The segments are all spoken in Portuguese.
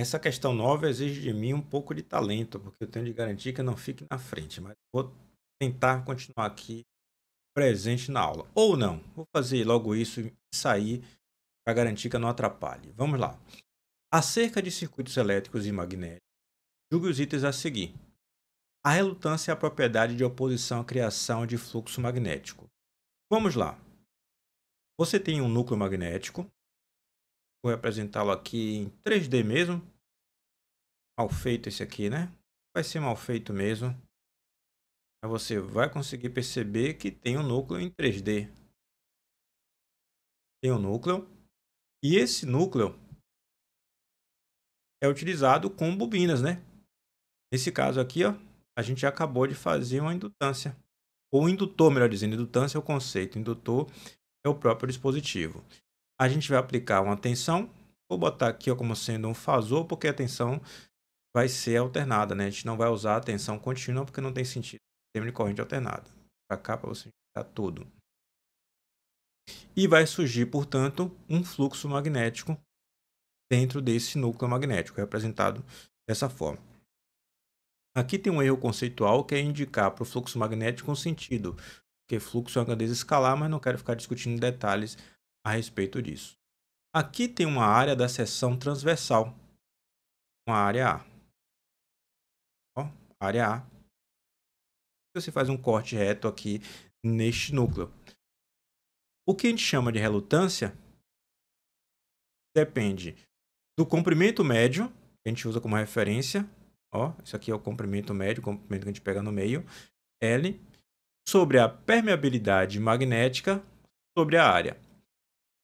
Essa questão nova exige de mim um pouco de talento, porque eu tenho de garantir que eu não fique na frente, mas vou tentar continuar aqui presente na aula. Ou não, vou fazer logo isso e sair para garantir que eu não atrapalhe. Vamos lá. Acerca de circuitos elétricos e magnéticos, julgue os itens a seguir. A relutância é a propriedade de oposição à criação de fluxo magnético. Vamos lá. Você tem um núcleo magnético. Vou representá-lo aqui em 3D mesmo, mal feito esse aqui, né? Vai ser mal feito mesmo. Mas você vai conseguir perceber que tem um núcleo em 3D. Tem um núcleo. E esse núcleo é utilizado com bobinas, né? Nesse caso aqui, ó, a gente acabou de fazer uma indutância. Ou indutor, melhor dizendo, indutância é o conceito, indutor é o próprio dispositivo. A gente vai aplicar uma tensão, vou botar aqui ó, como sendo um fasor, porque a tensão vai ser alternada, né? A gente não vai usar a tensão contínua porque não tem sentido sistema de corrente alternada. Para cá, para você juntar tudo. E vai surgir, portanto, um fluxo magnético dentro desse núcleo magnético, representado dessa forma. Aqui tem um erro conceitual que é indicar para o fluxo magnético um sentido, porque fluxo é uma grandeza escalar, mas não quero ficar discutindo detalhes a respeito disso. Aqui tem uma área da seção transversal, uma área A área A. Então, você faz um corte reto aqui neste núcleo. O que a gente chama de relutância depende do comprimento médio, que a gente usa como referência. Ó, isso aqui é o comprimento médio, o comprimento que a gente pega no meio, L, sobre a permeabilidade magnética sobre a área.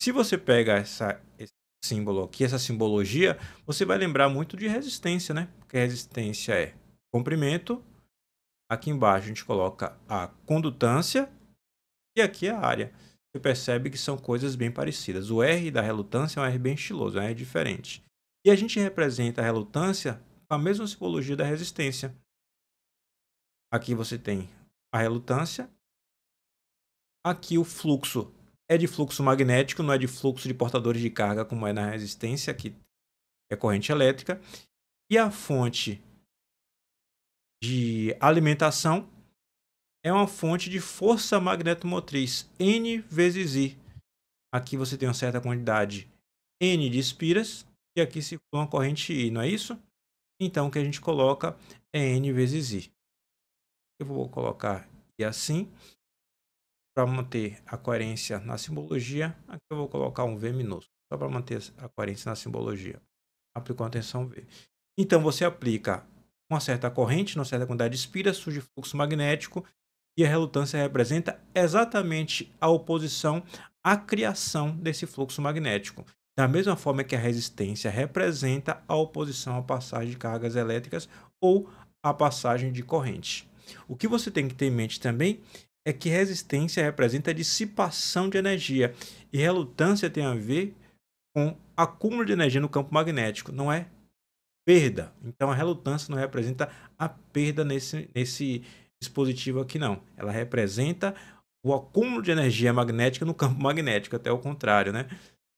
Se você pega essa, esse símbolo aqui, essa simbologia, você vai lembrar muito de resistência, né? Porque resistência é comprimento. Aqui embaixo a gente coloca a condutância e aqui a área. Você percebe que são coisas bem parecidas. O R da relutância é um R bem estiloso, é um R diferente. E a gente representa a relutância com a mesma simbologia da resistência. Aqui você tem a relutância. Aqui o fluxo é de fluxo magnético, não é de fluxo de portadores de carga como é na resistência, que é corrente elétrica. E a fonte de alimentação é uma fonte de força magnetomotriz N vezes I. Aqui você tem uma certa quantidade N de espiras e aqui circula uma corrente I, não é isso? Então o que a gente coloca é N vezes I. Eu vou colocar I assim para manter a coerência na simbologia. Aqui eu vou colocar um V minúsculo, só para manter a coerência na simbologia. Aplicou a tensão V. Então você aplica uma certa corrente, uma certa quantidade de espira, surge fluxo magnético e a relutância representa exatamente a oposição à criação desse fluxo magnético. Da mesma forma que a resistência representa a oposição à passagem de cargas elétricas ou à passagem de corrente. O que você tem que ter em mente também é que resistência representa a dissipação de energia e relutância tem a ver com acúmulo de energia no campo magnético, não é perda. Então a relutância não representa a perda nesse, nesse dispositivo aqui, não. Ela representa o acúmulo de energia magnética no campo magnético, até o contrário, né?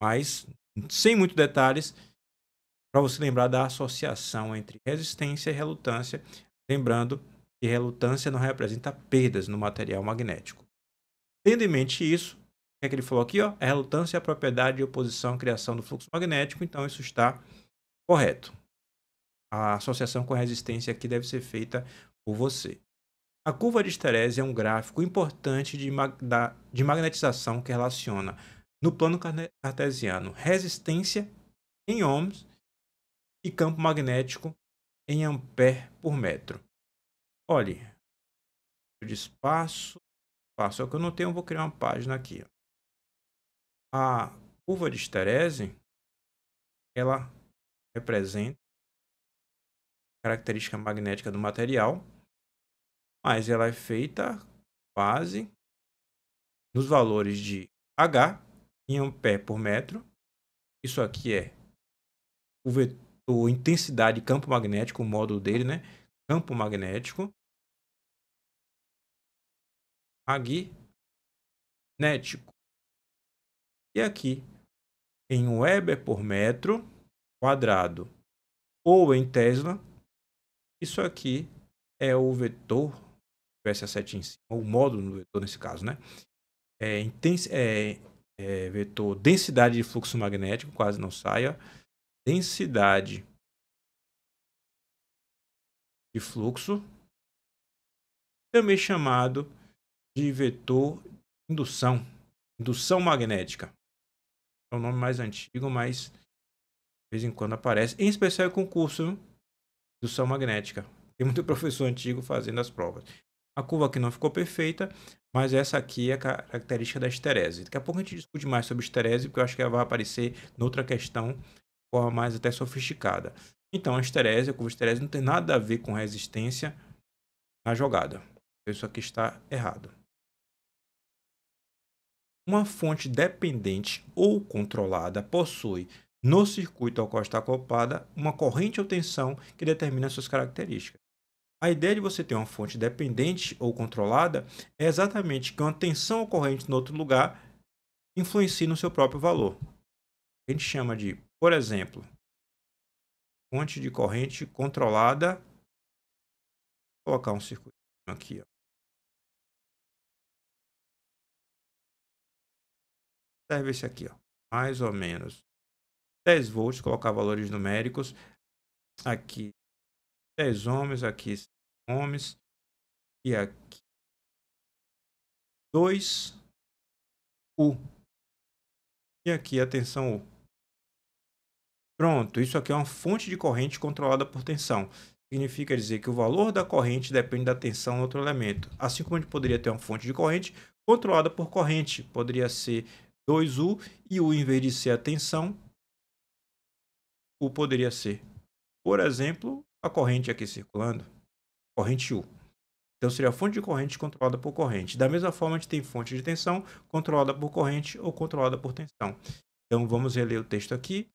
Mas sem muitos detalhes, para você lembrar da associação entre resistência e relutância, lembrando que relutância não representa perdas no material magnético. Tendo em mente isso, o que, é que ele falou aqui? Ó? A é relutância é a propriedade de oposição à criação do fluxo magnético, então isso está correto a associação com resistência aqui deve ser feita por você. A curva de esterese é um gráfico importante de, mag da, de magnetização que relaciona, no plano cartesiano, resistência em ohms e campo magnético em ampere por metro. Olhe, de espaço, espaço é o que eu não tenho, vou criar uma página aqui. A curva de esterese, ela representa característica magnética do material, mas ela é feita base nos valores de H em ampere por metro. Isso aqui é o vetor intensidade campo magnético, o módulo dele, né? Campo magnético. Magnético. E aqui, em Weber por metro quadrado ou em Tesla, isso aqui é o vetor, VS7 em cima, o módulo do vetor nesse caso, né? É, é, é, vetor densidade de fluxo magnético, quase não saia. Densidade de fluxo, também chamado de vetor indução, indução magnética. É o um nome mais antigo, mas de vez em quando aparece, em especial em concurso. Viu? indução magnética. Tem muito professor antigo fazendo as provas. A curva aqui não ficou perfeita, mas essa aqui é a característica da esterese. Daqui a pouco a gente discute mais sobre esterese, porque eu acho que ela vai aparecer noutra questão, de forma mais até sofisticada. Então, a esterese, a curva esterese, não tem nada a ver com resistência na jogada. Isso aqui está errado. Uma fonte dependente ou controlada possui no circuito ao qual está acoplada uma corrente ou tensão que determina suas características. A ideia de você ter uma fonte dependente ou controlada é exatamente que uma tensão ocorrente em outro lugar influencie no seu próprio valor. A gente chama de, por exemplo, fonte de corrente controlada. Vou colocar um circuito aqui. Ó. Serve esse aqui, ó. mais ou menos 10 volts, colocar valores numéricos. Aqui 10 ohms, aqui 5 ohms e aqui 2 U. E aqui a tensão U. Pronto, isso aqui é uma fonte de corrente controlada por tensão. Significa dizer que o valor da corrente depende da tensão no outro elemento. Assim como a gente poderia ter uma fonte de corrente controlada por corrente, poderia ser 2U e U, em vez de ser a tensão, U poderia ser, por exemplo, a corrente aqui circulando, corrente U. Então seria a fonte de corrente controlada por corrente. Da mesma forma, a gente tem fonte de tensão controlada por corrente ou controlada por tensão. Então vamos reler o texto aqui.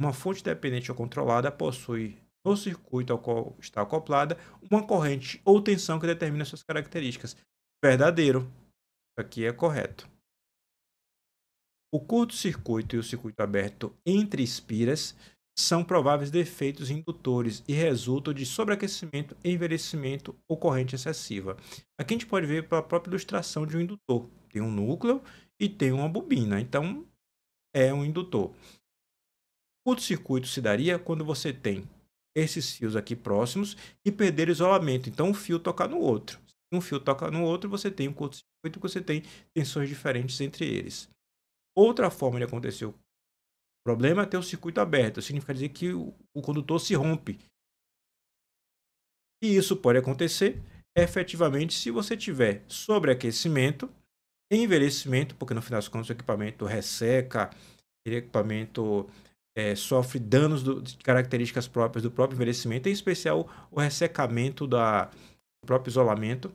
Uma fonte dependente ou controlada possui no circuito ao qual está acoplada uma corrente ou tensão que determina suas características. Verdadeiro. Aqui é correto. O curto-circuito e o circuito aberto entre espiras são prováveis defeitos indutores e resultam de sobreaquecimento, envelhecimento ou corrente excessiva. Aqui a gente pode ver pela própria ilustração de um indutor. Tem um núcleo e tem uma bobina, então é um indutor. Curto-circuito se daria quando você tem esses fios aqui próximos e perder isolamento, então um fio tocar no outro. Um fio toca no outro, você tem um curto-circuito que você tem tensões diferentes entre eles. Outra forma de acontecer o problema é ter o circuito aberto. Significa dizer que o, o condutor se rompe. E isso pode acontecer efetivamente se você tiver sobreaquecimento, envelhecimento, porque no final das contas o equipamento resseca, o equipamento é, sofre danos do, de características próprias do próprio envelhecimento, em especial o ressecamento da, do próprio isolamento,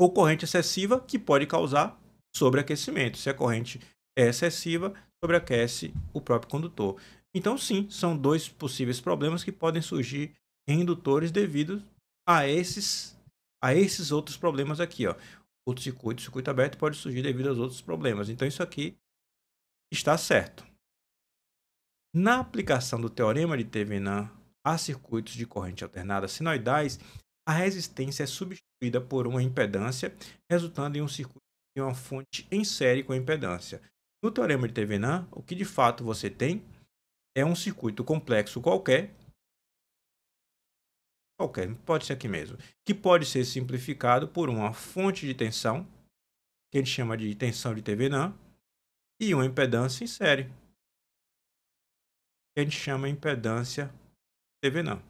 ou corrente excessiva que pode causar sobreaquecimento. Se a corrente é excessiva, sobreaquece o próprio condutor. Então, sim, são dois possíveis problemas que podem surgir em indutores devido a esses, a esses outros problemas aqui. Ó. Outro circuito, circuito aberto, pode surgir devido aos outros problemas. Então, isso aqui está certo. Na aplicação do teorema de Thevenin a circuitos de corrente alternada sinoidais, a resistência é substituída por uma impedância, resultando em um circuito de uma fonte em série com a impedância. No teorema de Thevenin, o que de fato você tem é um circuito complexo qualquer, qualquer, pode ser aqui mesmo, que pode ser simplificado por uma fonte de tensão, que a gente chama de tensão de Thevenin, e uma impedância em série, que a gente chama de impedância Thevenin.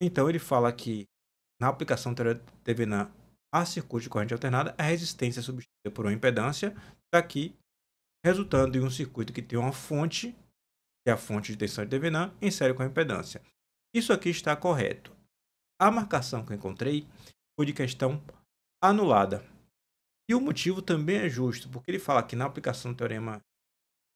Então ele fala que na aplicação Thevenin a circuito de corrente alternada, a resistência é substituída por uma impedância, aqui resultando em um circuito que tem uma fonte, que é a fonte de tensão de Thevenin, em série com a impedância. Isso aqui está correto. A marcação que eu encontrei foi de questão anulada. E o motivo também é justo, porque ele fala que na aplicação do teorema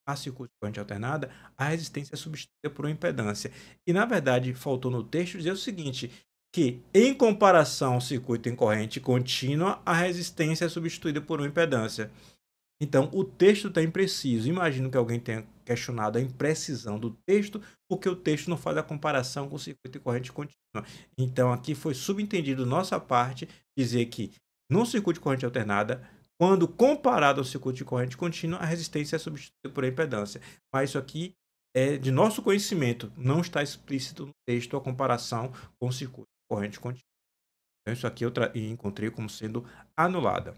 a circuito corrente alternada, a resistência é substituída por uma impedância. E, na verdade, faltou no texto dizer o seguinte, que, em comparação ao circuito em corrente contínua, a resistência é substituída por uma impedância. Então, o texto está impreciso. Imagino que alguém tenha questionado a imprecisão do texto, porque o texto não faz a comparação com o circuito de corrente contínua. Então, aqui foi subentendido nossa parte dizer que no circuito de corrente alternada, quando comparado ao circuito de corrente contínua, a resistência é substituída por impedância. Mas isso aqui é de nosso conhecimento, não está explícito no texto a comparação com o circuito de corrente contínua. Então, isso aqui eu encontrei como sendo anulada.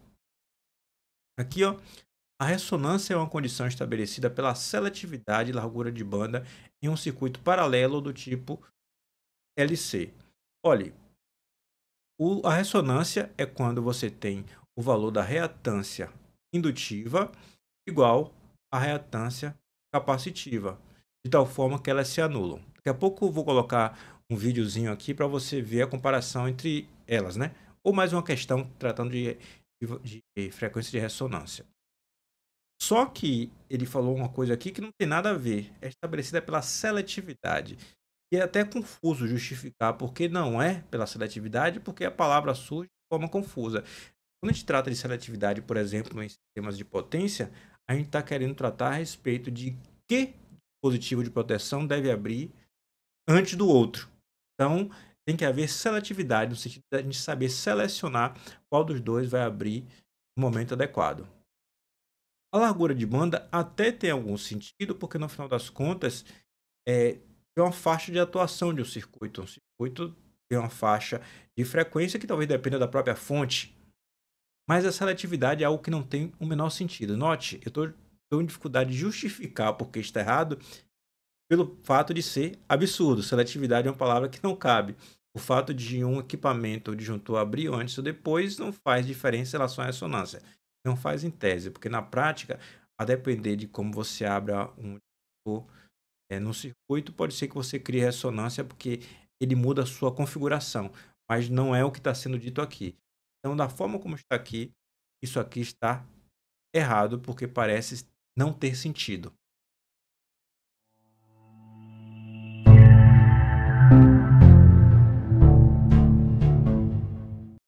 Aqui, ó, a ressonância é uma condição estabelecida pela seletividade e largura de banda em um circuito paralelo do tipo LC. Olhe, a ressonância é quando você tem o valor da reatância indutiva igual à reatância capacitiva, de tal forma que elas se anulam. Daqui a pouco eu vou colocar um videozinho aqui para você ver a comparação entre elas, né? Ou mais uma questão tratando de, de, de frequência de ressonância. Só que ele falou uma coisa aqui que não tem nada a ver. É estabelecida pela seletividade. E é até confuso justificar porque não é pela seletividade, porque a palavra surge de forma confusa. Quando a gente trata de seletividade, por exemplo, em sistemas de potência, a gente está querendo tratar a respeito de que dispositivo de proteção deve abrir antes do outro. Então, tem que haver seletividade, no sentido de a gente saber selecionar qual dos dois vai abrir no momento adequado. A largura de banda até tem algum sentido, porque no final das contas é, uma faixa de atuação de um circuito. Um circuito tem uma faixa de frequência que talvez dependa da própria fonte. Mas a seletividade é algo que não tem o menor sentido. Note, eu estou com dificuldade de justificar porque está errado pelo fato de ser absurdo. Seletividade é uma palavra que não cabe. O fato de um equipamento ou disjuntor abrir antes ou depois não faz diferença em relação à ressonância. Não faz em tese, porque na prática, a depender de como você abra um é, eh, no circuito, pode ser que você crie ressonância, porque ele muda a sua configuração, mas não é o que está sendo dito aqui. Então, da forma como está aqui, isso aqui está errado, porque parece não ter sentido.